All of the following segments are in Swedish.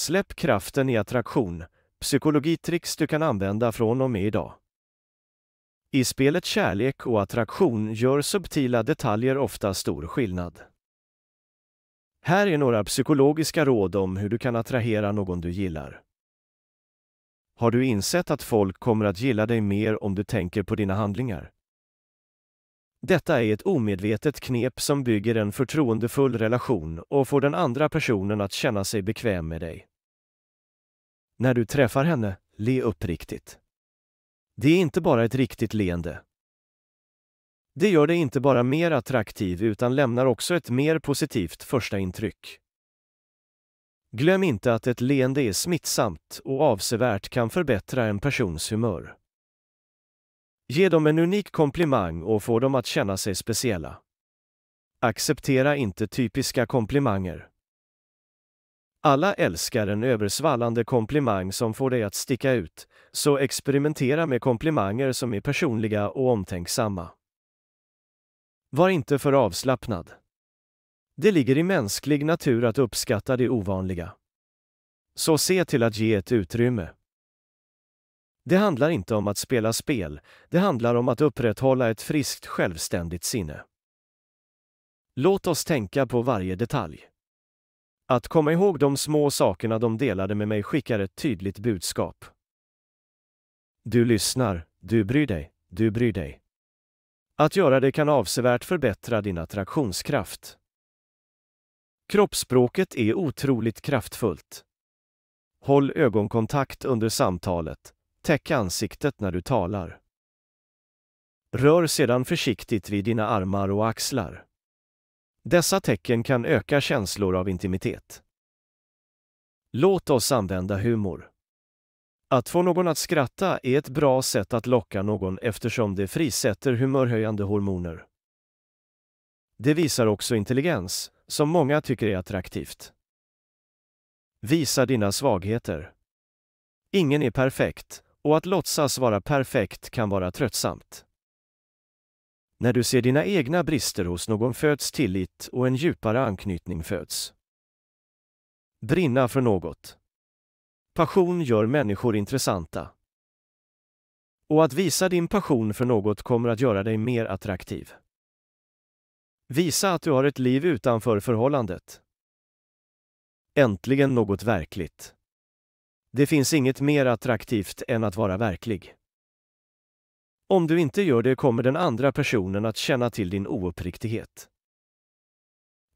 Släpp kraften i attraktion, psykologitricks du kan använda från och med idag. I spelet Kärlek och attraktion gör subtila detaljer ofta stor skillnad. Här är några psykologiska råd om hur du kan attrahera någon du gillar. Har du insett att folk kommer att gilla dig mer om du tänker på dina handlingar? Detta är ett omedvetet knep som bygger en förtroendefull relation och får den andra personen att känna sig bekväm med dig. När du träffar henne, le uppriktigt. Det är inte bara ett riktigt leende. Det gör dig inte bara mer attraktiv utan lämnar också ett mer positivt första intryck. Glöm inte att ett leende är smittsamt och avsevärt kan förbättra en persons humör. Ge dem en unik komplimang och få dem att känna sig speciella. Acceptera inte typiska komplimanger. Alla älskar en översvallande komplimang som får dig att sticka ut, så experimentera med komplimanger som är personliga och omtänksamma. Var inte för avslappnad. Det ligger i mänsklig natur att uppskatta det ovanliga. Så se till att ge ett utrymme. Det handlar inte om att spela spel, det handlar om att upprätthålla ett friskt självständigt sinne. Låt oss tänka på varje detalj. Att komma ihåg de små sakerna de delade med mig skickar ett tydligt budskap. Du lyssnar, du bryr dig, du bryr dig. Att göra det kan avsevärt förbättra din attraktionskraft. Kroppsspråket är otroligt kraftfullt. Håll ögonkontakt under samtalet. Täck ansiktet när du talar. Rör sedan försiktigt vid dina armar och axlar. Dessa tecken kan öka känslor av intimitet. Låt oss använda humor. Att få någon att skratta är ett bra sätt att locka någon eftersom det frisätter humörhöjande hormoner. Det visar också intelligens, som många tycker är attraktivt. Visa dina svagheter. Ingen är perfekt, och att låtsas vara perfekt kan vara tröttsamt. När du ser dina egna brister hos någon föds tillit och en djupare anknytning föds. Brinna för något. Passion gör människor intressanta. Och att visa din passion för något kommer att göra dig mer attraktiv. Visa att du har ett liv utanför förhållandet. Äntligen något verkligt. Det finns inget mer attraktivt än att vara verklig. Om du inte gör det kommer den andra personen att känna till din ouppriktighet.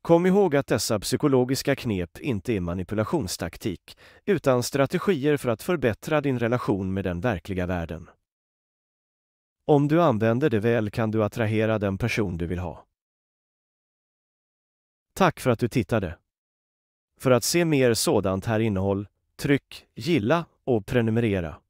Kom ihåg att dessa psykologiska knep inte är manipulationstaktik, utan strategier för att förbättra din relation med den verkliga världen. Om du använder det väl kan du attrahera den person du vill ha. Tack för att du tittade! För att se mer sådant här innehåll, tryck gilla och prenumerera.